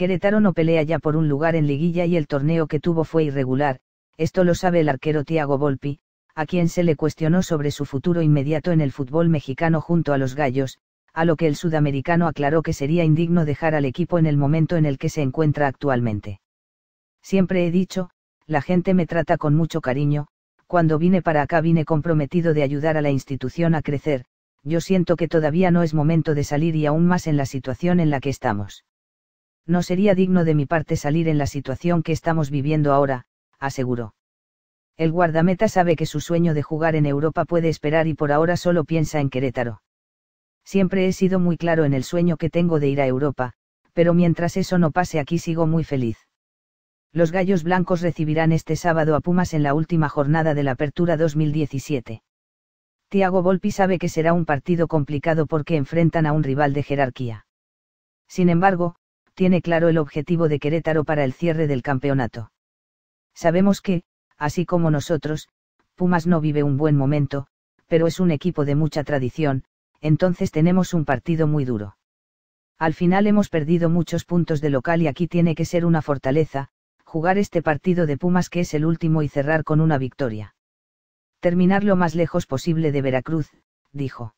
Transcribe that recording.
Querétaro no pelea ya por un lugar en liguilla y el torneo que tuvo fue irregular, esto lo sabe el arquero Tiago Volpi, a quien se le cuestionó sobre su futuro inmediato en el fútbol mexicano junto a los gallos, a lo que el sudamericano aclaró que sería indigno dejar al equipo en el momento en el que se encuentra actualmente. Siempre he dicho, la gente me trata con mucho cariño, cuando vine para acá vine comprometido de ayudar a la institución a crecer, yo siento que todavía no es momento de salir y aún más en la situación en la que estamos. No sería digno de mi parte salir en la situación que estamos viviendo ahora, aseguró. El guardameta sabe que su sueño de jugar en Europa puede esperar y por ahora solo piensa en Querétaro. Siempre he sido muy claro en el sueño que tengo de ir a Europa, pero mientras eso no pase aquí sigo muy feliz. Los Gallos Blancos recibirán este sábado a Pumas en la última jornada de la Apertura 2017. Tiago Volpi sabe que será un partido complicado porque enfrentan a un rival de jerarquía. Sin embargo, tiene claro el objetivo de Querétaro para el cierre del campeonato. Sabemos que, así como nosotros, Pumas no vive un buen momento, pero es un equipo de mucha tradición, entonces tenemos un partido muy duro. Al final hemos perdido muchos puntos de local y aquí tiene que ser una fortaleza, jugar este partido de Pumas que es el último y cerrar con una victoria. Terminar lo más lejos posible de Veracruz, dijo.